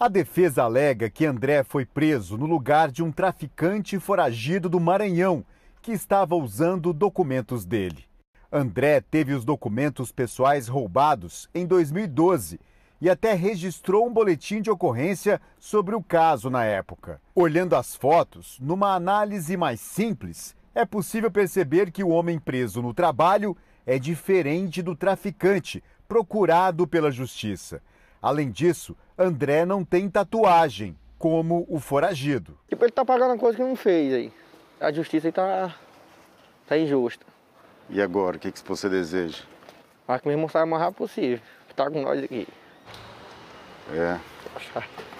A defesa alega que André foi preso no lugar de um traficante foragido do Maranhão, que estava usando documentos dele. André teve os documentos pessoais roubados em 2012 e até registrou um boletim de ocorrência sobre o caso na época. Olhando as fotos, numa análise mais simples, é possível perceber que o homem preso no trabalho é diferente do traficante procurado pela justiça. Além disso, André não tem tatuagem, como o foragido. Tipo, ele tá pagando uma coisa que não fez aí. A justiça aí tá, tá injusta. E agora, o que, que você deseja? Acho que meu irmão saia o mais rápido possível. Que tá com nós aqui. É. Tá chato.